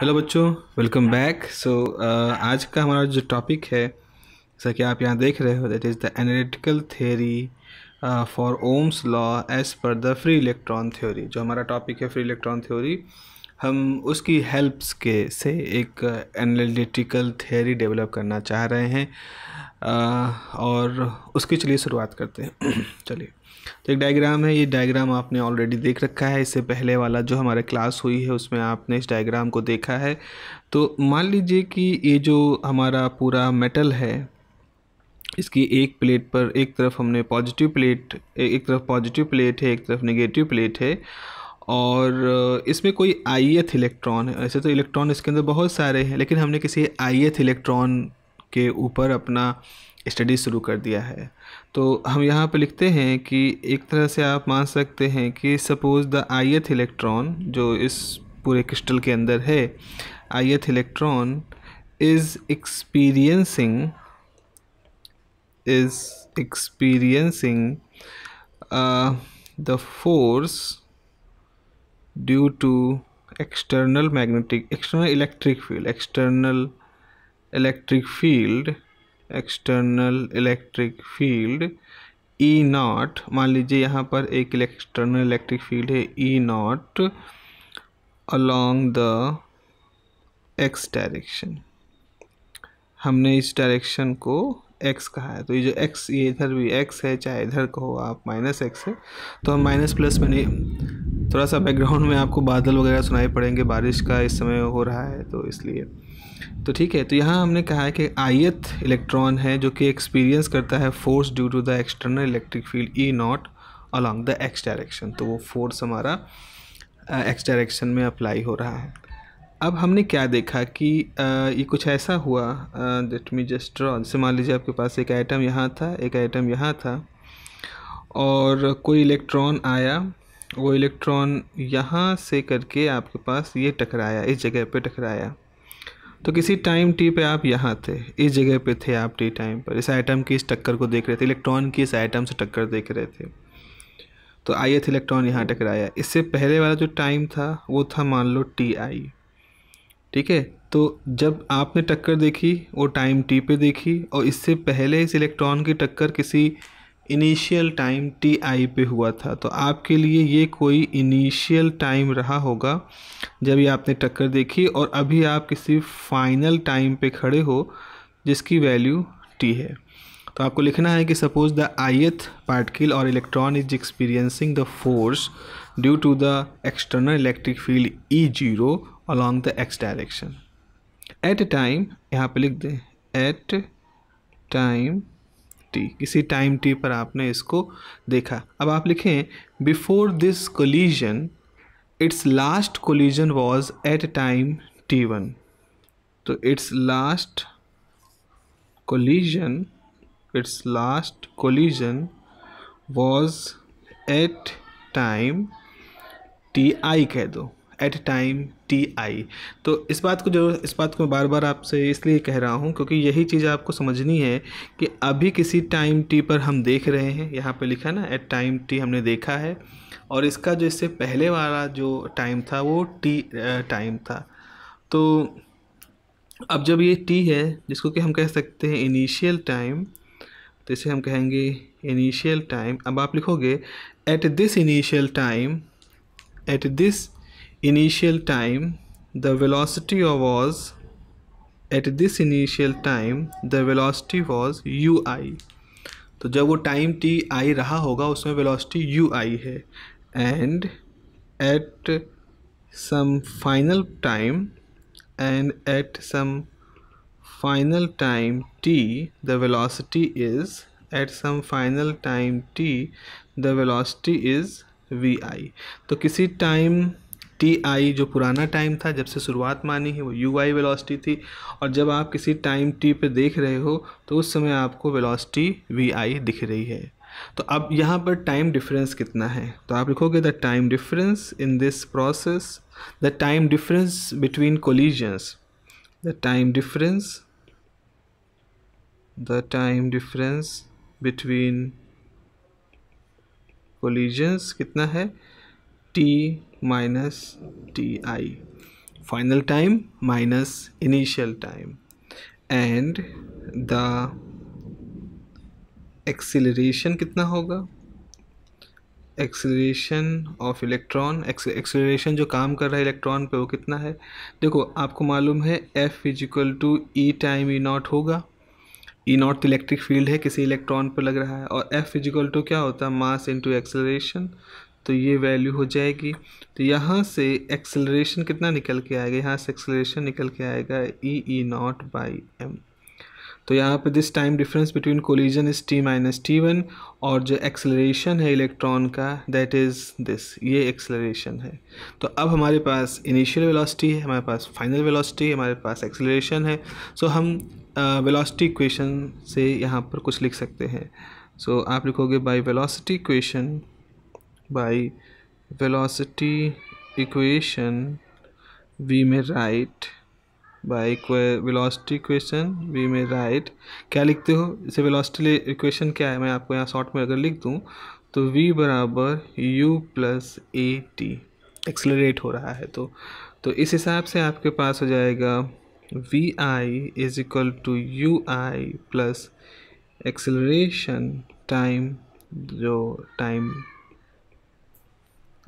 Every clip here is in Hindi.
हेलो बच्चों वेलकम बैक सो आज का हमारा जो टॉपिक है जैसा कि आप यहाँ देख रहे हो that is the analytical theory for Ohm's law as per the free electron theory जो हमारा टॉपिक है फ्री इलेक्ट्रॉन थ्योरी हम उसकी हेल्प्स के से एक एनालिटिकल थ्योरी डेवलप करना चाह रहे हैं uh, और उसकी चलिए शुरुआत करते हैं चलिए तो एक डायग्राम है ये डायग्राम आपने ऑलरेडी देख रखा है इससे पहले वाला जो हमारा क्लास हुई है उसमें आपने इस डायग्राम को देखा है तो मान लीजिए कि ये जो हमारा पूरा मेटल है इसकी एक प्लेट पर एक तरफ हमने पॉजिटिव प्लेट एक तरफ पॉजिटिव प्लेट है एक तरफ नेगेटिव प्लेट है और इसमें कोई आई इलेक्ट्रॉन है ऐसे तो इलेक्ट्रॉन इसके अंदर बहुत सारे हैं लेकिन हमने किसी आई इलेक्ट्रॉन के ऊपर अपना स्टडी शुरू कर दिया है तो हम यहाँ पर लिखते हैं कि एक तरह से आप मान सकते हैं कि सपोज़ द आईएथ इलेक्ट्रॉन जो इस पूरे क्रिस्टल के अंदर है ith electron is experiencing is experiencing the force due to external magnetic external electric field external electric field external electric field E naught मान लीजिए यहाँ पर एक एक्सटर्नल इलेक्ट्रिक फील्ड है E naught along the X direction हमने इस डायरेक्शन को एक्स कहा है तो ये जो एक्स ये इधर भी एक्स है चाहे इधर कहो आप माइनस एक्स है तो हम माइनस प्लस में नहीं थोड़ा सा बैकग्राउंड में आपको बादल वगैरह सुनाई पड़ेंगे बारिश का इस समय हो रहा है तो इसलिए तो ठीक है तो यहाँ हमने कहा है कि आयत इलेक्ट्रॉन है जो कि एक्सपीरियंस करता है force due to the external electric field E naught along the X direction तो वो फोर्स हमारा एक्स डायरेक्शन में अप्लाई हो रहा है अब हमने क्या देखा कि ये कुछ ऐसा हुआ लेट मी जस्ट ड्रॉ जैसे मान लीजिए आपके पास एक आइटम यहाँ था एक आइटम यहाँ था और कोई इलेक्ट्रॉन आया वो इलेक्ट्रॉन यहाँ से करके आपके पास ये टकराया इस जगह पे टकराया तो किसी टाइम टी पे आप यहाँ थे इस जगह पे थे आप टी टाइम पर इस आइटम की इस टक्कर को देख रहे थे इलेक्ट्रॉन की इस आइटम से टक्कर देख रहे थे तो आई एथ इलेक्ट्रॉन यहाँ टकराया इससे पहले वाला जो टाइम था वो था मान लो टी आई ठीक है तो जब आपने टक्कर देखी वो टाइम टी पे देखी और इससे पहले इस इलेक्ट्रॉन की टक्कर किसी इनिशियल टाइम टी आई पे हुआ था तो आपके लिए ये कोई इनिशियल टाइम रहा होगा जब ये आपने टक्कर देखी और अभी आप किसी फाइनल टाइम पे खड़े हो जिसकी वैल्यू टी है तो आपको लिखना है कि सपोज द आयथ पार्टिकल और electron is experiencing the force due to the external electric field E zero along the X direction at a time यहाँ पे लिख दें एट टाइम टी किसी टाइम टी पर आपने इसको देखा अब आप लिखें before this collision its last collision was at time T one तो its last collision its last collision was at time T I कह दो एट टाइम टी आई तो इस बात को जरूर इस बात को मैं बार बार आपसे इसलिए कह रहा हूँ क्योंकि यही चीज़ आपको समझनी है कि अभी किसी टाइम टी पर हम देख रहे हैं यहाँ पे लिखा ना एट टाइम टी हमने देखा है और इसका जो इससे पहले वाला जो टाइम था वो टी टाइम था तो अब जब ये टी है जिसको कि हम कह सकते हैं इनिशियल टाइम तो इसे हम कहेंगे इनिशियल टाइम अब आप लिखोगे at this initial time at this initial time the velocity was at this initial time the velocity was u i तो जब वो time t i रहा होगा उसमें velocity u i है and at some final time and at some final time t the velocity is at some final time t the velocity is v i तो किसी time टी आई जो पुराना टाइम था जब से शुरुआत मानी है वो यू आई वेलोसिटी थी और जब आप किसी टाइम टी पे देख रहे हो तो उस समय आपको वेलोसिटी वी आई दिख रही है तो अब यहाँ पर टाइम डिफरेंस कितना है तो आप लिखोगे the time difference in this process the time difference between collisions the time difference the time difference between collisions कितना है T minus T I final time minus initial time and the acceleration कितना होगा एक्सीलरेशन ऑफ इलेक्ट्रॉन एक्सीलरेशन जो काम कर रहा है इलेक्ट्रॉन पे वो कितना है देखो आपको मालूम है F is equal to E time E naught होगा ई नॉट इलेक्ट्रिक फील्ड है किसी इलेक्ट्रॉन पे लग रहा है और एफ इज इक्वल टू क्या होता है मास इंटू एक्सीलरेशन तो ये वैल्यू हो जाएगी तो यहाँ से एक्सेलरेशन कितना निकल के आएगा यहाँ से एक्सेलरेशन निकल के आएगा E E naught by M तो यहाँ पे this time difference between collision is T minus T one और जो एक्सेलरेशन है इलेक्ट्रॉन का दैट इज़ दिस ये एक्सेलरेशन है तो अब हमारे पास इनिशियल वेलोसिटी है हमारे पास फाइनल वेलोसिटी हमारे पास एक्सेलरेशन है सो so, हम वेलोसिटी uh, इक्वेशन से यहाँ पर कुछ लिख सकते हैं सो so, आप लिखोगे by velocity equation by velocity equation we may write by velocity equation we may write क्या लिखते हो इसे velocity equation क्या है मैं आपको यहाँ शॉर्ट में अगर लिख दूँ तो v बराबर u plus A T accelerate हो रहा है तो तो इस हिसाब से आपके पास हो जाएगा V I is equal to U I plus acceleration time जो टाइम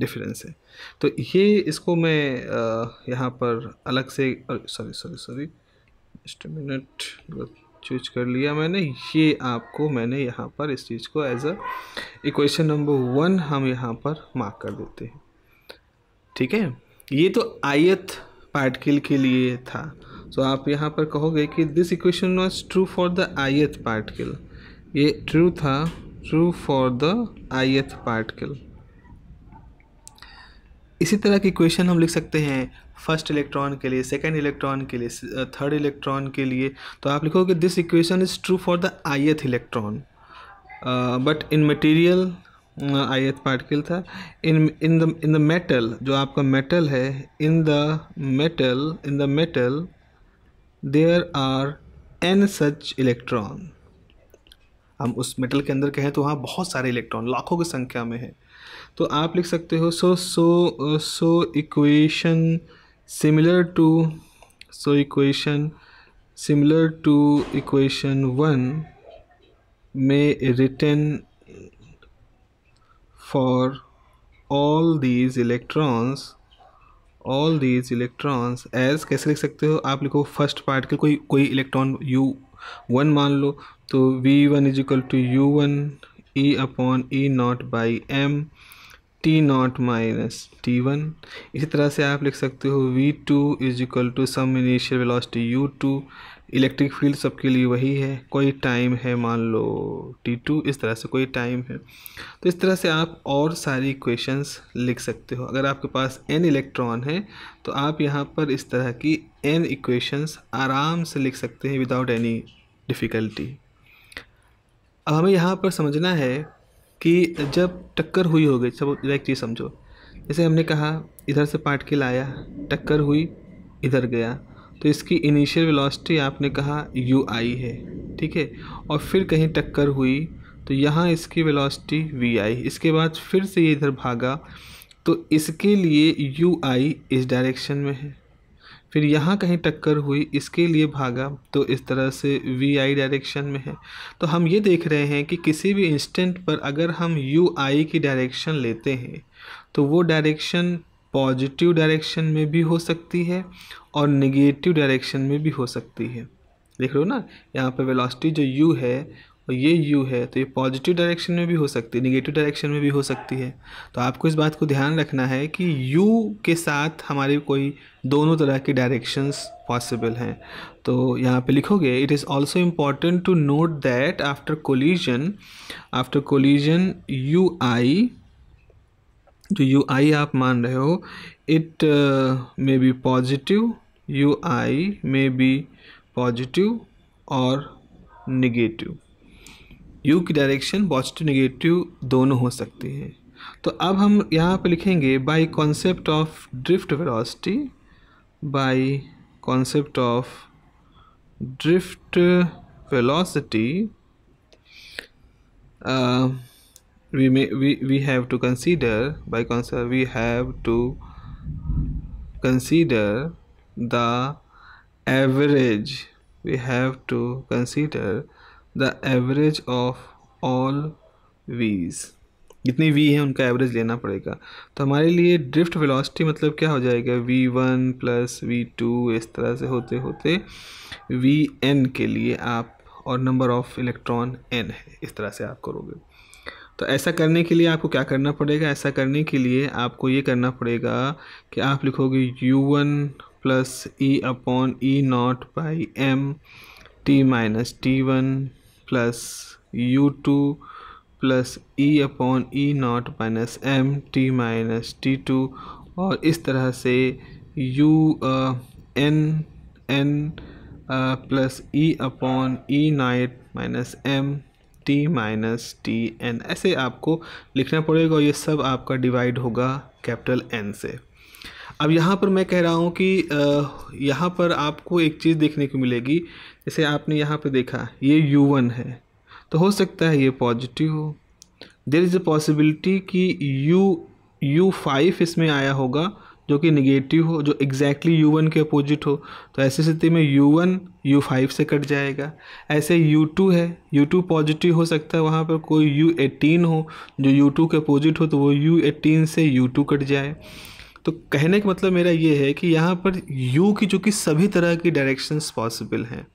डिफरेंस है तो ये इसको मैं यहाँ पर अलग से sorry sorry sorry just minute choose कर लिया मैंने ये आपको मैंने यहाँ पर इस चीज़ को as a equation number one हम यहाँ पर मार्क कर देते हैं ठीक है ये तो आयत पार्टिकल के लिए था तो so, आप यहाँ पर कहोगे कि this equation was true for the ith particle ये ट्रू था true for the ith particle इसी तरह की क्वेश्चन हम लिख सकते हैं फर्स्ट इलेक्ट्रॉन के लिए सेकेंड इलेक्ट्रॉन के लिए थर्ड इलेक्ट्रॉन के लिए तो आप लिखोगे this equation is true for the ith electron but in material ith particle था in in the in the metal जो आपका मेटल है in the metal in the metal there are an such electron हम उस मेटल के अंदर कहें तो वहाँ बहुत सारे इलेक्ट्रॉन लाखों की संख्या में है तो आप लिख सकते हो so so so equation similar to so equation similar to equation one में written for all these electrons all these electrons as कैसे लिख सकते हो आप लिखो फर्स्ट पार्टिकल कोई कोई इलेक्ट्रॉन यू वन मान लो तो V one is equal to U one E upon E naught by M T naught minus T one इसी तरह से आप लिख सकते हो V two is equal to some initial velocity U two electric field सबके लिए वही है कोई टाइम है मान लो टी टू इस तरह से कोई टाइम है तो इस तरह से आप और सारी क्वेश्चंस लिख सकते हो अगर आपके पास एन इलेक्ट्रॉन है तो आप यहाँ पर इस तरह की एन इक्वेशंस आराम से लिख सकते हैं विदाउट एनी डिफ़िकल्टी अब हमें यहाँ पर समझना है कि जब टक्कर हुई होगी सब एक चीज़ समझो जैसे हमने कहा इधर से पाट के लाया टक्कर हुई इधर गया तो इसकी इनिशियल वेलोसिटी आपने कहा यू आई है ठीक है और फिर कहीं टक्कर हुई तो यहाँ इसकी वेलोसिटी वी आई इसके बाद फिर से ये इधर भागा तो इसके लिए यू आई इस डायरेक्शन में है फिर यहाँ कहीं टक्कर हुई इसके लिए भागा तो इस तरह से वी आई डायरेक्शन में है तो हम ये देख रहे हैं कि किसी भी इंस्टेंट पर अगर हम यू आई की डायरेक्शन लेते हैं तो वो डायरेक्शन पॉजिटिव डायरेक्शन में भी हो सकती है और नेगेटिव डायरेक्शन में भी हो सकती है देख रहे हो ना यहाँ पर वेलोसिटी जो यू है और ये यू है तो ये पॉजिटिव डायरेक्शन में भी हो सकती है निगेटिव डायरेक्शन में भी हो सकती है तो आपको इस बात को ध्यान रखना है कि यू के साथ हमारे कोई दोनों तरह के डायरेक्शंस पॉसिबल हैं तो यहाँ पे लिखोगे it is also important to note that after collision after collision U I जो यू आई आप मान रहे हो it may be positive U I may be positive और निगेटिव यू की डायरेक्शन पॉजिटिव नेगेटिव दोनों हो सकते हैं तो अब हम यहाँ पर लिखेंगे by concept of drift velocity by concept of drift velocity we may we we have to consider by concept we have to consider the average we have to consider the average of all Vs जितनी वी है उनका एवरेज लेना पड़ेगा तो हमारे लिए ड्रिफ्ट वेलोसिटी मतलब क्या हो जाएगा V one plus V two इस तरह से होते होते वी एन के लिए आप और नंबर ऑफ़ इलेक्ट्रॉन एन है इस तरह से आप करोगे तो ऐसा करने के लिए आपको क्या करना पड़ेगा ऐसा करने के लिए आपको ये करना पड़ेगा कि आप लिखोगे U one plus E upon E naught by M T minus T one plus U two plus E upon E naught minus M T minus T two और इस तरह से U N N plus E upon E naught minus M T minus T N ऐसे आपको लिखना पड़ेगा और ये सब आपका डिवाइड होगा कैपिटल एन से अब यहाँ पर मैं कह रहा हूँ कि यहाँ पर आपको एक चीज़ देखने को मिलेगी इसे आपने यहाँ पे देखा ये यू वन है तो हो सकता है ये पॉजिटिव हो देर इज़ अ पॉसिबिलिटी कि यू यू फाइव इसमें आया होगा जो कि निगेटिव हो जो एग्जैक्टली यू वन के अपोजिट हो तो ऐसी स्थिति में यू वन यू फाइव से कट जाएगा ऐसे यू टू है यू टू पॉजिटिव हो सकता है वहाँ पर कोई यू एटीन हो जो यू टू के अपोजिट हो तो वो यू एटीन से यू टू कट जाए तो कहने का मतलब मेरा ये है कि यहाँ पर यू की चूँकि सभी तरह की डायरेक्शंस पॉसिबल हैं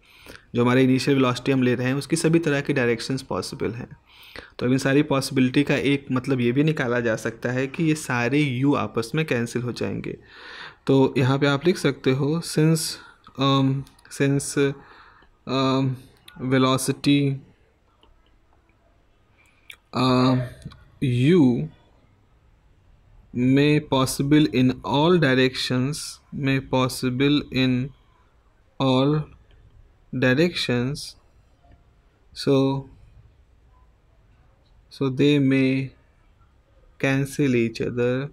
जो हमारे इनिशियल वेलोसिटी हम ले रहे हैं उसकी सभी तरह की डायरेक्शंस पॉसिबल हैं तो अब इन सारी पॉसिबिलिटी का एक मतलब ये भी निकाला जा सकता है कि ये सारे यू आपस में कैंसिल हो जाएंगे तो यहाँ पे आप लिख सकते हो सिंस सिंस वेलोसिटी यू में पॉसिबल इन ऑल डायरेक्शंस में possible in all directions so so they may cancel each other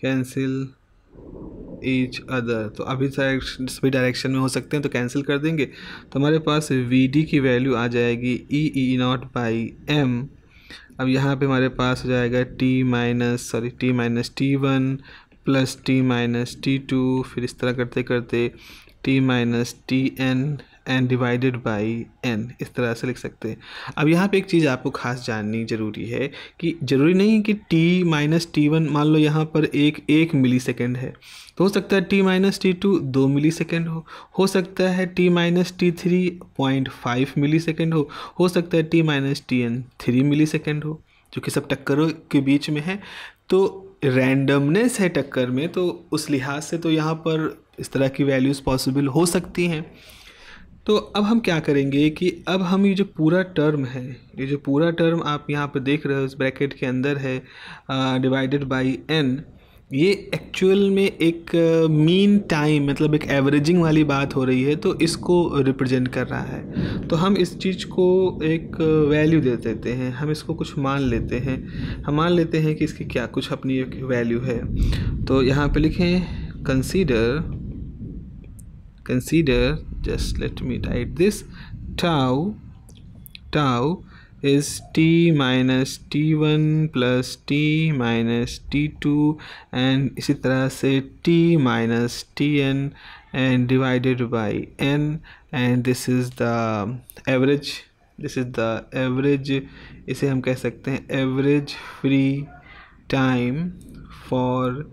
cancel each other तो अभी सभी तो डायरेक्शन में हो सकते हैं तो कैंसिल कर देंगे तो हमारे पास वी डी की वैल्यू आ जाएगी E E naught by M अब यहाँ पर हमारे पास हो जाएगा T minus sorry T minus T one plus T minus T two फिर इस तरह करते करते T minus T N N divided by N इस तरह से लिख सकते हैं अब यहाँ पे एक चीज़ आपको खास जाननी ज़रूरी है कि ज़रूरी नहीं कि टी माइनस टी वन मान लो यहाँ पर एक एक मिली सेकेंड है तो हो सकता है टी माइनस टी टू दो मिली सेकेंड हो हो सकता है T minus T three point five millisecond हो हो सकता है T minus T N three millisecond हो जो कि सब टक्करों के बीच में है तो रैंडमनेस है टक्कर में तो उस लिहाज से तो यहाँ पर इस तरह की वैल्यूज़ पॉसिबल हो सकती हैं तो अब हम क्या करेंगे कि अब हम ये जो पूरा टर्म है ये जो पूरा टर्म आप यहाँ पर देख रहे हो इस ब्रैकेट के अंदर है डिवाइडेड बाई एन ये एक्चुअल में एक मीन टाइम मतलब एक एवरेजिंग वाली बात हो रही है तो इसको रिप्रेजेंट कर रहा है तो हम इस चीज़ को एक वैल्यू दे देते हैं हम इसको कुछ मान लेते हैं हम मान लेते हैं कि इसकी क्या कुछ अपनी एक वैल्यू है तो यहाँ पे लिखें consider consider just let me write this tau tau is t minus t1 plus t minus t2 and इसी तरह t minus tn and divided by n and this is the average this is the average इसे हम कह सकते हैं average free time for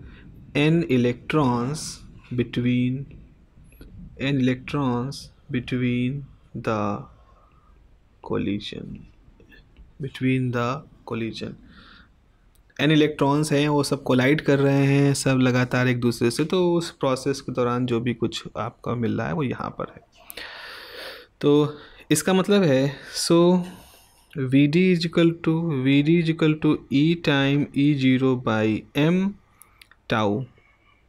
n electrons between N electrons between the collision between the collision N electrons हैं वो सब कोलाइड कर रहे हैं सब लगातार एक दूसरे से तो उस प्रोसेस के दौरान जो भी कुछ आपका मिल रहा है वो यहाँ पर है तो इसका मतलब है so V D is equal to V D is equal to E time E zero by M tau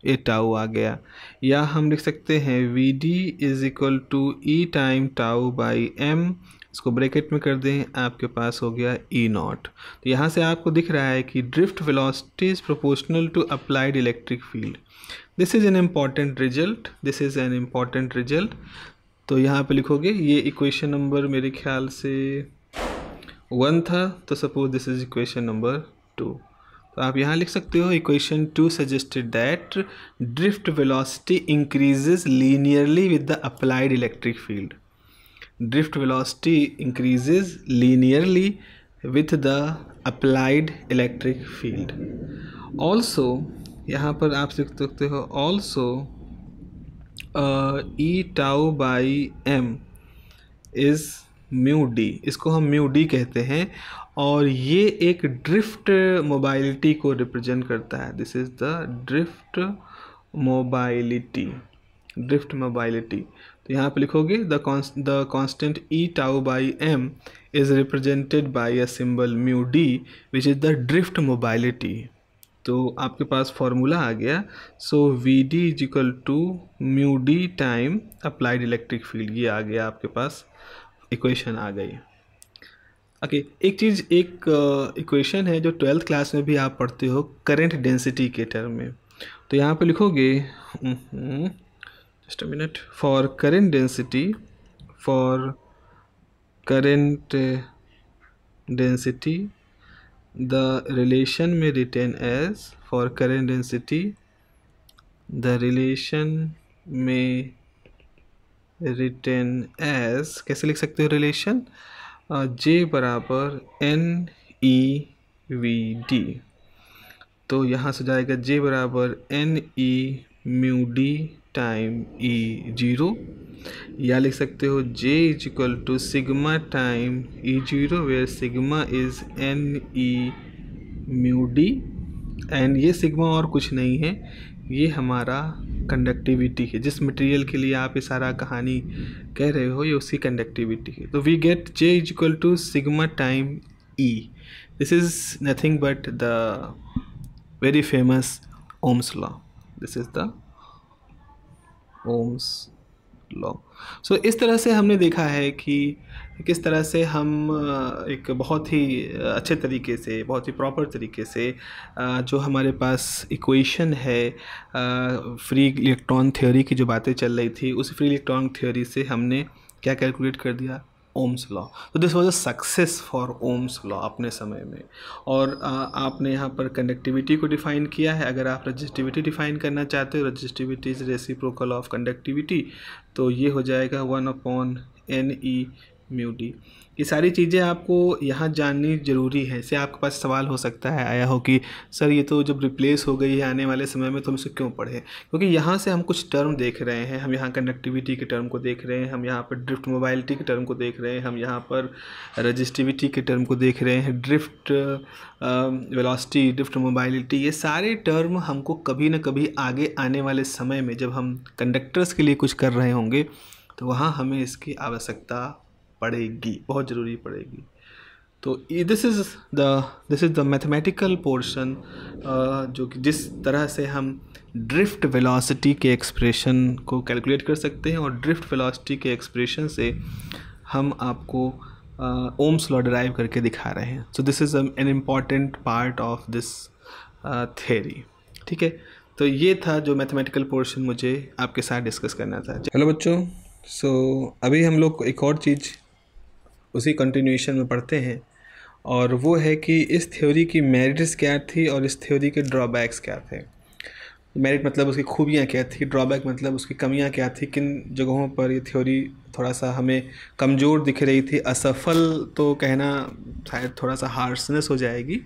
a tau आ गया या हम लिख सकते हैं V D is equal to E time tau by M इसको ब्रैकेट में कर दें आपके पास हो गया ई e नॉट तो यहाँ से आपको दिख रहा है कि drift velocity is proportional to applied electric field this is an important result this is an important result तो यहाँ पे लिखोगे ये इक्वेशन नंबर मेरे ख्याल से वन था तो suppose this is equation number two तो आप यहाँ लिख सकते हो equation two suggested that drift velocity increases linearly with the applied electric field drift velocity increases linearly with the applied electric field also यहाँ पर आप लिख सकते हो also E tau by M is mu D इसको हम म्यू डी कहते हैं और ये एक ड्रिफ्ट मोबाइलिटी को रिप्रेजेंट करता है this is the drift mobility drift mobility तो यहाँ पे लिखोगे the the constant E tau by M is represented by a symbol mu D which is the drift mobility तो आपके पास फॉर्मूला आ गया so V D is equal to mu D time applied electric field ये आ गया आपके पास इक्वेशन आ गई ओके okay, एक चीज़ एक इक्वेशन है जो ट्वेल्थ क्लास में भी आप पढ़ते हो करंट डेंसिटी के टर्म में तो यहाँ पे लिखोगे just minute for current density for current density the relation में written as for current density the relation में रिटेन एज कैसे लिख सकते हो रिलेशन जे बराबर एन ई वी डी तो यहाँ से जाएगा जे बराबर N E mu D time E zero या लिख सकते हो J is equal to sigma time E zero where sigma is N E mu D and ये सिग्मा और कुछ नहीं है ये हमारा कंडक्टिविटी है जिस मटेरियल के लिए आप ये सारा कहानी कह रहे हो ये उसकी कंडक्टिविटी है तो we get J is equal to sigma time E this is nothing but the very famous Ohm's law this is the Ohm's law so इस तरह से हमने देखा है कि किस तरह से हम एक बहुत ही अच्छे तरीके से बहुत ही प्रॉपर तरीके से जो हमारे पास इक्वेशन है फ्री इलेक्ट्रॉन थ्योरी की जो बातें चल रही थी उस फ्री इलेक्ट्रॉन थ्योरी से हमने क्या कैलकुलेट कर दिया ओम्स लॉ तो this was a success for Ohm's law अपने समय में और आ, आपने यहाँ पर कंडक्टिविटी को डिफाइन किया है अगर आप रजिस्टिविटी डिफाइन करना चाहते हो resistivity is reciprocal of conductivity तो ये हो जाएगा one upon N E mu D ये सारी चीज़ें आपको यहाँ जाननी ज़रूरी है इससे आपके पास सवाल हो सकता है आया हो कि सर ये तो जब रिप्लेस हो गई है आने वाले समय में तो हम इसे क्यों पढ़े क्योंकि यहाँ से हम कुछ टर्म देख रहे हैं हम यहाँ कनेक्टिविटी के टर्म को देख रहे हैं हम यहाँ पर ड्रिफ्ट मोबाइलिटी के टर्म को देख रहे हैं हम यहाँ पर रजिस्टिविटी के टर्म को देख रहे हैं ड्रिफ्ट वेलासिटी ड्रिफ्ट मोबाइलिटी ये सारे टर्म हमको कभी ना कभी आगे आने वाले समय में जब हम कंडक्टर्स के लिए कुछ कर रहे होंगे तो वहाँ हमें इसकी आवश्यकता पड़ेगी बहुत ज़रूरी पड़ेगी तो this is the this is the mathematical portion जो कि जिस तरह से हम ड्रिफ्ट वेलोसिटी के एक्सप्रेशन को कैलकुलेट कर सकते हैं और ड्रिफ्ट वेलोसिटी के एक्सप्रेशन से हम आपको ओम्स लॉ डराइव करके दिखा रहे हैं so this is an important part of this theory ठीक है तो ये था जो मैथमेटिकल पोर्शन मुझे आपके साथ डिस्कस करना था हेलो बच्चों सो so, अभी हम लोग एक और चीज़ उसी कंटिन्यूएशन में पढ़ते हैं और वो है कि इस थ्योरी की मेरिट्स क्या थी और इस थ्योरी के ड्रॉबैक्स क्या थे मेरिट मतलब उसकी खूबियाँ क्या थी ड्रॉबैक मतलब उसकी कमियाँ क्या थी किन जगहों पर ये थ्योरी थोड़ा सा हमें कमज़ोर दिख रही थी असफल तो कहना शायद थोड़ा सा हार्शनेस हो जाएगी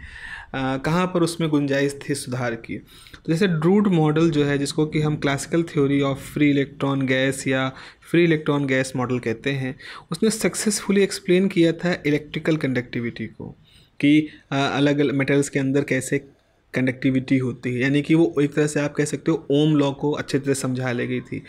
कहाँ पर उसमें गुंजाइश थी सुधार की तो जैसे ड्रूड मॉडल जो है जिसको कि हम classical theory of free electron gas या फ्री इलेक्ट्रॉन गैस मॉडल कहते हैं उसने सक्सेसफुली एक्सप्लेन किया था इलेक्ट्रिकल कंडक्टिविटी को कि अलग अलग मेटल्स के अंदर कैसे कंडक्टिविटी होती है यानी कि वो एक तरह से आप कह सकते हो ओम लॉ को अच्छे तरह समझा ले गई थी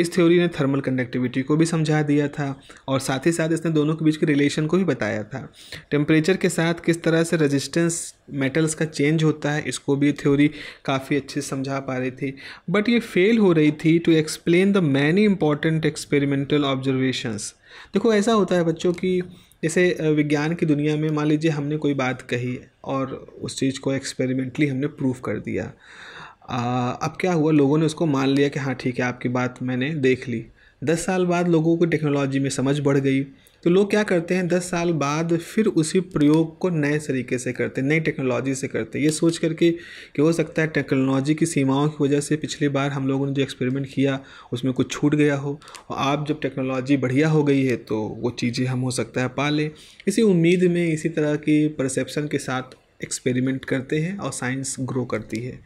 इस थ्योरी ने थर्मल कंडक्टिविटी को भी समझा दिया था और साथ ही साथ इसने दोनों के बीच के रिलेशन को भी बताया था टेम्परेचर के साथ किस तरह से रजिस्टेंस मेटल्स का चेंज होता है इसको भी थ्योरी काफ़ी अच्छे से समझा पा रही थी बट ये फेल हो रही थी to explain the many important experimental observations देखो ऐसा होता है बच्चों की जैसे विज्ञान की दुनिया में मान लीजिए हमने कोई बात कही और उस चीज़ को एक्सपेरिमेंटली हमने प्रूव कर दिया आ, अब क्या हुआ लोगों ने उसको मान लिया कि हाँ ठीक है आपकी बात मैंने देख ली दस साल बाद लोगों को टेक्नोलॉजी में समझ बढ़ गई तो लोग क्या करते हैं दस साल बाद फिर उसी प्रयोग को नए तरीके से करते हैं नई टेक्नोलॉजी से करते हैं ये सोच करके कि हो सकता है टेक्नोलॉजी की सीमाओं की वजह से पिछली बार हम लोगों ने जो एक्सपेरिमेंट किया उसमें कुछ छूट गया हो और आप जब टेक्नोलॉजी बढ़िया हो गई है तो वो चीज़ें हम हो सकता है पा लें इसी उम्मीद में इसी तरह की परसेप्शन के साथ एक्सपेरिमेंट करते हैं और साइंस ग्रो करती है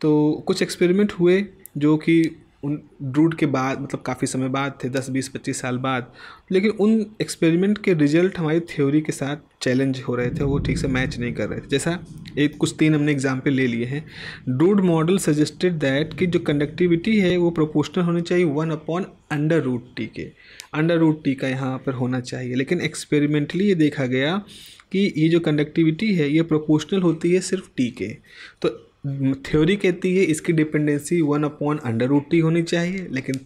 तो कुछ एक्सपेरिमेंट हुए जो कि उन रूट के बाद मतलब काफ़ी समय बाद थे दस बीस पच्चीस साल बाद लेकिन उन एक्सपेरिमेंट के रिजल्ट हमारी थ्योरी के साथ चैलेंज हो रहे थे वो ठीक से मैच नहीं कर रहे थे जैसा एक कुछ तीन हमने एग्जाम्पल ले लिए हैं डूड मॉडल सजेस्टेड दैट कि जो कंडक्टिविटी है वो प्रोपोर्शनल होनी चाहिए one upon under root T के अंडर रूट टी का यहाँ पर होना चाहिए लेकिन एक्सपेरिमेंटली ये देखा गया कि ये जो कंडक्टिविटी है ये प्रोपोर्शनल होती है सिर्फ टी के तो थ्योरी कहती है इसकी dependency one upon under root T होनी चाहिए लेकिन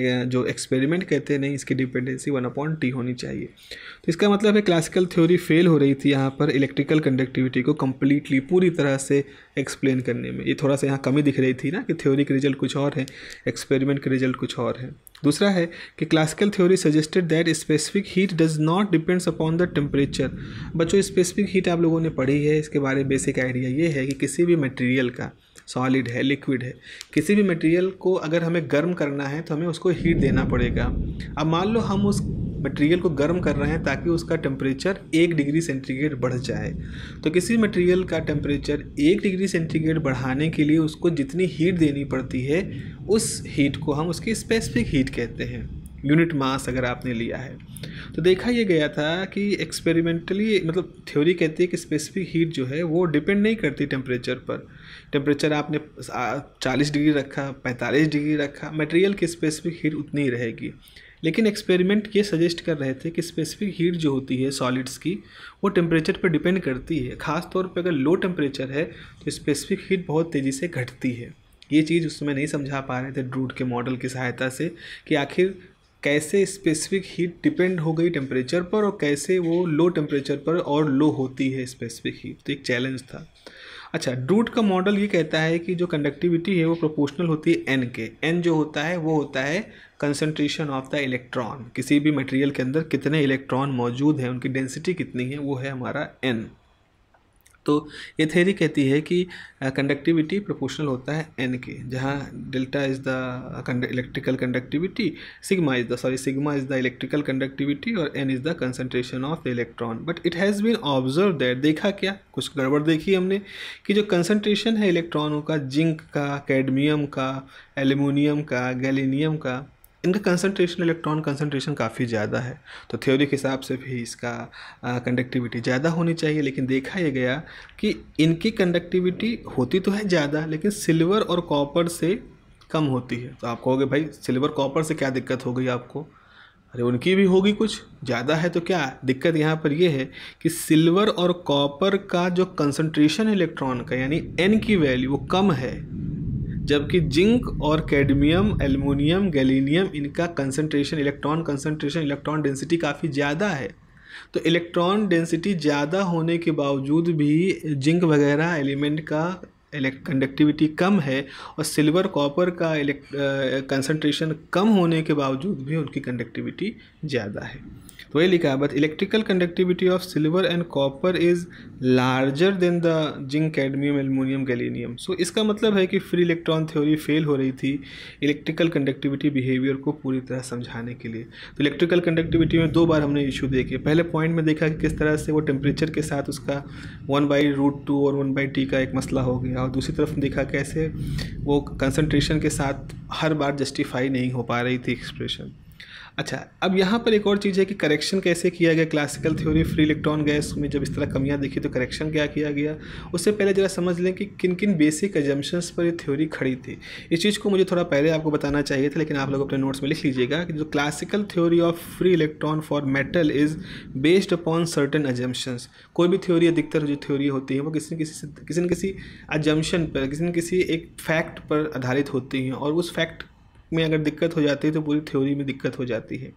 जो एक्सपेरिमेंट कहते हैं नहीं इसकी डिपेंडेंसी वन अपॉन टी होनी चाहिए तो इसका मतलब है क्लासिकल थ्योरी फेल हो रही थी यहाँ पर इलेक्ट्रिकल कंडक्टिविटी को कम्प्लीटली पूरी तरह से एक्सप्लेन करने में ये थोड़ा सा यहाँ कमी दिख रही थी ना कि थ्योरी के रिजल्ट कुछ और है एक्सपेरिमेंट के रिजल्ट कुछ और है दूसरा है कि classical theory suggested that specific heat does not depends upon the temperature बच्चों स्पेसिफिक हीट आप लोगों ने पढ़ी है इसके बारे में बेसिक आइडिया ये है कि किसी भी मटेरियल का सॉलिड है लिक्विड है किसी भी मटेरियल को अगर हमें गर्म करना है तो हमें उसको हीट देना पड़ेगा अब मान लो हम उस मटेरियल को गर्म कर रहे हैं ताकि उसका टेम्परेचर एक डिग्री सेंटीग्रेड बढ़ जाए तो किसी मटेरियल का टेम्परेचर एक डिग्री सेंटीग्रेड बढ़ाने के लिए उसको जितनी हीट देनी पड़ती है उस हीट को हम उसकी स्पेसिफिक हीट कहते हैं यूनिट मास अगर आपने लिया है तो देखा यह गया था कि एक्सपेरिमेंटली मतलब थ्योरी कहती है कि स्पेसिफिक हीट जो है वो डिपेंड नहीं करती टेम्परेचर पर टेम्परेचर आपने 40 डिग्री रखा 45 डिग्री रखा मटेरियल की स्पेसिफिक हीट उतनी ही रहेगी लेकिन एक्सपेरिमेंट ये सजेस्ट कर रहे थे कि स्पेसिफिक हीट जो होती है सॉलिड्स की वो टेम्परेचर पर डिपेंड करती है ख़ास तौर पर अगर लो टेम्परेचर है तो स्पेसिफिक हीट बहुत तेज़ी से घटती है ये चीज़ उसमें नहीं समझा पा रहे थे ड्रूट के मॉडल की सहायता से कि आखिर कैसे स्पेसिफिक हीट डिपेंड हो गई टेम्परेचर पर और कैसे वो लो टेम्परेचर पर और लो होती है स्पेसिफिक हीट तो एक चैलेंज था अच्छा डूट का मॉडल ये कहता है कि जो कंडक्टिविटी है वो प्रोपोर्शनल होती है एन के एन जो होता है वो होता है कंसनट्रेशन ऑफ द इलेक्ट्रॉन किसी भी मटेरियल के अंदर कितने इलेक्ट्रॉन मौजूद हैं उनकी डेंसिटी कितनी है वो है हमारा एन तो ये थेरी कहती है कि कंडक्टिविटी uh, प्रोपोर्शनल होता है एन के जहाँ delta is the electrical conductivity sigma is the sorry sigma is the electrical conductivity और N is the concentration of the electron but it has been observe that देखा क्या कुछ गड़बड़ देखी हमने कि जो कंसनट्रेशन है इलेक्ट्रॉनों का जिंक का कैडमियम का एल्यूमिनियम का गैलीनियम का इनका कंसनट्रेशन इलेक्ट्रॉन कंसनट्रेशन काफ़ी ज़्यादा है तो थ्योरी के हिसाब से भी इसका कंडक्टिविटी ज़्यादा होनी चाहिए लेकिन देखा यह गया कि इनकी कंडक्टिविटी होती तो है ज़्यादा लेकिन सिल्वर और कॉपर से कम होती है तो आप कहोगे भाई सिल्वर कॉपर से क्या दिक्कत हो गई आपको अरे उनकी भी होगी कुछ ज़्यादा है तो क्या दिक्कत यहाँ पर यह है कि सिल्वर और कॉपर का जो कंसंट्रेशन इलेक्ट्रॉन का यानी एन की वैल्यू वो कम है जबकि जिंक और कैडमियम एल्यूमिनियम गैलीनियम इनका concentration electron concentration electron density काफ़ी ज़्यादा है तो इलेक्ट्रॉन डेंसिटी ज़्यादा होने के बावजूद भी जिंक वगैरह एलिमेंट का कंडक्टिविटी कम है और सिल्वर कॉपर का कंसनट्रेशन कम होने के बावजूद भी उनकी कंडक्टिविटी ज़्यादा है तो ये लिखा है but electrical conductivity of silver and copper is larger than the zinc cadmium aluminium gallium so इसका मतलब है कि फ्री इलेक्ट्रॉन थ्योरी फेल हो रही थी इलेक्ट्रिकल कंडक्टिविटी बिहेवियर को पूरी तरह समझाने के लिए तो इलेक्ट्रिकल कंडक्टिविटी में दो बार हमने इशू देखे पहले पॉइंट में देखा कि किस तरह से वो टेम्परेचर के साथ उसका वन बाई रूट टू और वन बाई टी का एक मसला हो गया और दूसरी तरफ देखा कैसे वो कंसनट्रेशन के साथ हर बार जस्टिफाई नहीं हो पा रही थी एक्सप्रेशन अच्छा अब यहाँ पर एक और चीज़ है कि करेक्शन कैसे किया गया classical theory free electron gas में जब इस तरह कमियाँ देखी तो करेक्शन क्या किया गया उससे पहले ज़रा समझ लें कि किन किन बेसिक एजम्पन्स पर ये थ्योरी खड़ी थी इस चीज़ को मुझे थोड़ा पहले आपको बताना चाहिए था लेकिन आप लोग अपने नोट्स में लिख लीजिएगा कि जो classical theory of free electron for metal is based upon certain assumptions कोई भी थ्योरी अधिकतर जो थ्योरी होती है वो किसी न किसी किसी न किसी एजम्पन पर किसी न किसी एक फैक्ट पर आधारित होती हैं और उस फैक्ट में अगर दिक्कत हो जाती है तो पूरी थ्योरी में दिक्कत हो जाती है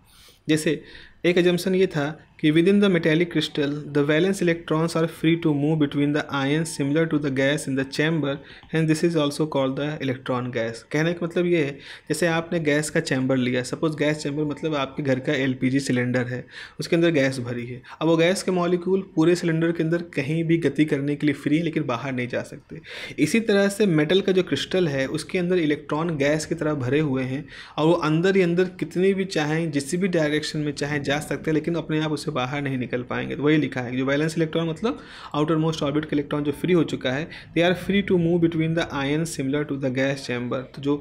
जैसे एक एजम्सन ये था कि within the metallic crystal the valence electrons are free to move between the ion similar to the gas in the chamber and this is also called the electron gas कहने का मतलब ये है जैसे आपने गैस का चैम्बर लिया सपोज गैस चैम्बर मतलब आपके घर का जी सिलेंडर है उसके अंदर गैस भरी है अब वो गैस के मॉलिक्यूल पूरे सिलेंडर के अंदर कहीं भी गति करने के लिए फ्री है लेकिन बाहर नहीं जा सकते इसी तरह से मेटल का जो क्रिस्टल है उसके अंदर इलेक्ट्रॉन गैस की तरह भरे हुए हैं और वो अंदर ही अंदर कितनी भी चाहें जिस भी डायरेक्शन में चाहें जा सकते हैं लेकिन अपने आप उसे से बाहर नहीं निकल पाएंगे तो वही लिखा है जो बैलेंस इलेक्ट्रॉन मतलब आउटर मोस्ट ऑर्बिट के इलेक्ट्रॉन जो फ्री हो चुका है they are free to move between the ion similar to the gas chamber तो जो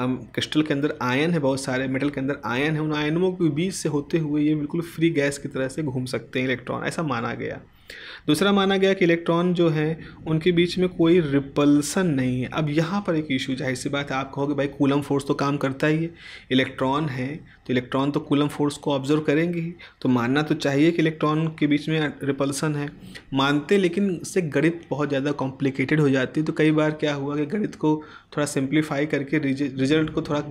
क्रिस्टल um, के अंदर आयन है बहुत सारे मेटल के अंदर आयन है उन आयनों के बीच से होते हुए ये बिल्कुल फ्री गैस की तरह से घूम सकते हैं इलेक्ट्रॉन ऐसा माना गया दूसरा माना गया कि इलेक्ट्रॉन जो है उनके बीच में कोई रिपल्सन नहीं है अब यहाँ पर एक इशू जाहिर सी बात है आप कहोगे भाई कूलम फोर्स तो काम करता ही है इलेक्ट्रॉन है तो इलेक्ट्रॉन तो कूलम फोर्स को ऑब्जर्व करेंगे ही तो मानना तो चाहिए कि इलेक्ट्रॉन के बीच में रिपल्सन है मानते लेकिन इससे गणित बहुत ज़्यादा कॉम्प्लिकेटेड हो जाती है तो कई बार क्या हुआ कि गणित को थोड़ा सिंप्लीफाई करके रिजल्ट को थोड़ा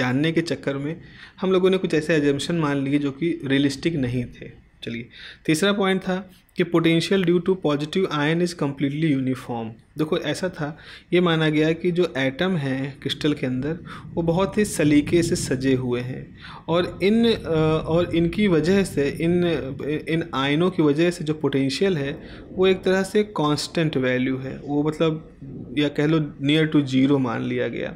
जानने के चक्कर में हम लोगों ने कुछ ऐसे एजम्पन मान लिए जो कि रियलिस्टिक नहीं थे चलिए तीसरा पॉइंट था कि potential due to positive ion is completely uniform देखो ऐसा था ये माना गया कि जो एटम हैं क्रिस्टल के अंदर वो बहुत ही सलीके से सजे हुए हैं और इन और इनकी वजह से इन इन आयनों की वजह से जो पोटेंशियल है वो एक तरह से कांस्टेंट वैल्यू है वो मतलब या कह लो नियर टू जीरो मान लिया गया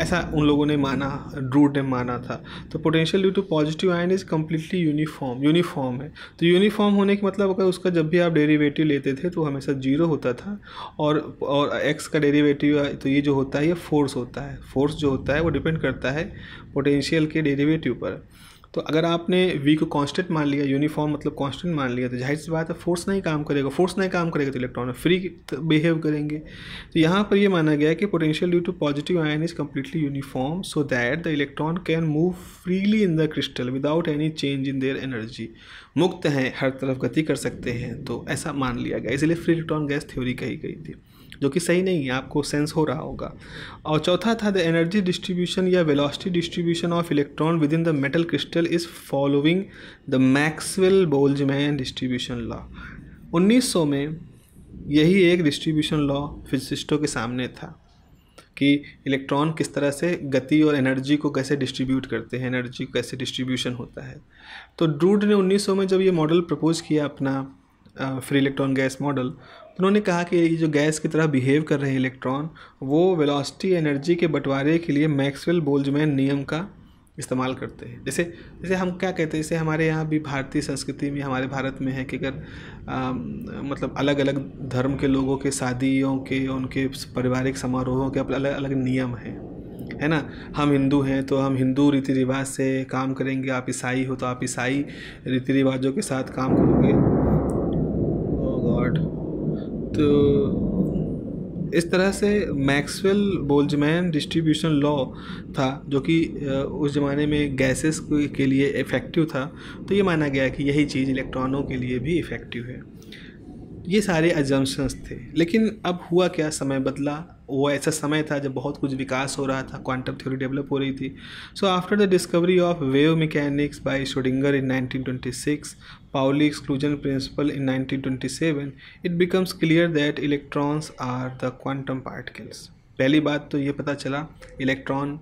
ऐसा उन लोगों ने माना ड्रूड ने माना था तो potential due to positive ion is completely uniform uniform है तो यूनिफॉर्म होने के मतलब अगर उसका जब भी आप डेरिवेटिव लेते थे तो हमेशा जीरो होता था और और एक्स का डेरिवेटिव तो ये जो होता है ये फोर्स होता है फोर्स जो होता है वो डिपेंड करता है पोटेंशियल के डेरिवेटिव पर तो अगर आपने वी को कांस्टेंट मान लिया यूनिफॉर्म मतलब कांस्टेंट मान लिया तो जाहिर सी बात है फोर्स नहीं काम करेगा फोर्स नहीं काम करेगा तो इलेक्ट्रॉन फ्री बिहेव करेंगे तो यहाँ पर ये यह माना गया कि potential due to positive ion is completely uniform so that the electron can move freely in the crystal without any change in their energy मुक्त हैं हर तरफ गति कर सकते हैं तो ऐसा मान लिया गया इसलिए फ्री इलेक्ट्रॉन गैस थ्योरी कही गई थी जो कि सही नहीं है आपको सेंस हो रहा होगा और चौथा था द एनर्जी डिस्ट्रीब्यूशन या velocity distribution of electron within the metal crystal is following the Maxwell Boltzmann distribution law 1900 में यही एक डिस्ट्रीब्यूशन लॉ फिजिस्टों के सामने था कि इलेक्ट्रॉन किस तरह से गति और एनर्जी को कैसे डिस्ट्रीब्यूट करते हैं एनर्जी को कैसे डिस्ट्रीब्यूशन होता है तो ड्रूड ने 1900 में जब ये मॉडल प्रपोज किया अपना फ्री इलेक्ट्रॉन गैस मॉडल उन्होंने कहा कि ये जो गैस की तरह बिहेव कर रहे इलेक्ट्रॉन वो वेलोसिटी एनर्जी के बंटवारे के लिए मैक्सवेल बोल्जमैन नियम का इस्तेमाल करते हैं जैसे जैसे हम क्या कहते हैं जैसे हमारे यहाँ भी भारतीय संस्कृति में हमारे भारत में है कि अगर मतलब अलग अलग धर्म के लोगों के शादियों के उनके पारिवारिक समारोहों के अलग अलग नियम हैं है ना हम हिंदू हैं तो हम हिंदू रीति रिवाज से काम करेंगे आप ईसाई हो तो आप ईसाई रीति रिवाजों के साथ काम करोगे तो इस तरह से मैक्सवेल बोल्जमैन डिस्ट्रीब्यूशन लॉ था जो कि उस ज़माने में गैसेस के लिए इफ़ेक्टिव था तो ये माना गया कि यही चीज़ इलेक्ट्रॉनों के लिए भी इफ़ेक्टिव है ये सारे एजम्पन्स थे लेकिन अब हुआ क्या समय बदला वो ऐसा समय था जब बहुत कुछ विकास हो रहा था क्वांटम थ्योरी डेवलप हो रही थी so after the discovery of wave mechanics by Schrodinger in 1926 Pauli exclusion principle in 1927, it becomes clear that electrons are the quantum particles. पहली बात तो ये पता चला इलेक्ट्रॉन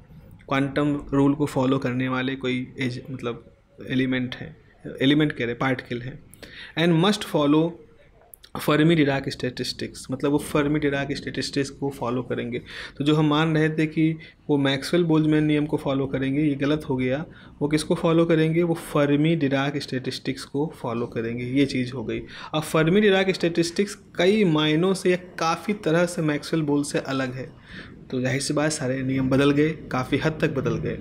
क्वांटम रूल को फॉलो करने वाले कोई एज मतलब एलिमेंट है एलिमेंट कह रहे पार्टिकल है and must follow Fermi Dirac statistics मतलब वो फर्मी डिराक स्टेटिस्टिक्स को फॉलो करेंगे तो जो हम मान रहे थे कि वो मैक्सवेल बोल्जमैन नियम को फॉलो करेंगे ये गलत हो गया वो किसको फॉलो करेंगे वो फर्मी डिराक स्टेटिस्टिक्स को फॉलो करेंगे ये चीज़ हो गई अब फर्मी डिराक स्टेटिस्टिक्स कई मायनों से या काफ़ी तरह से मैक्सवेल बोल से अलग है तो जाहिर सी बात सारे नियम बदल गए काफ़ी हद तक बदल गए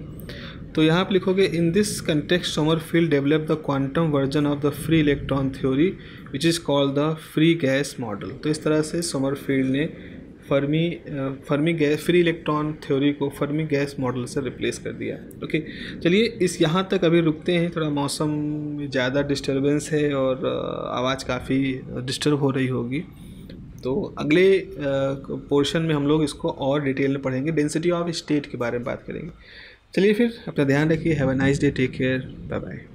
तो यहाँ आप लिखोगे in this Sommerfeld develop the quantum version of the free electron theory which is called the free gas model तो इस तरह से फील्ड ने Fermi Fermi gas free electron theory को फर्मी गैस मॉडल से रिप्लेस कर दिया ओके चलिए इस यहाँ तक अभी रुकते हैं थोड़ा मौसम में ज़्यादा डिस्टर्बेंस है और uh, आवाज़ काफ़ी डिस्टर्ब uh, हो रही होगी तो अगले पोर्शन uh, में हम लोग इसको और डिटेल में पढ़ेंगे डेंसिटी ऑफ स्टेट के बारे में बात करेंगे चलिए फिर अपना ध्यान रखिए have a nice day take care bye bye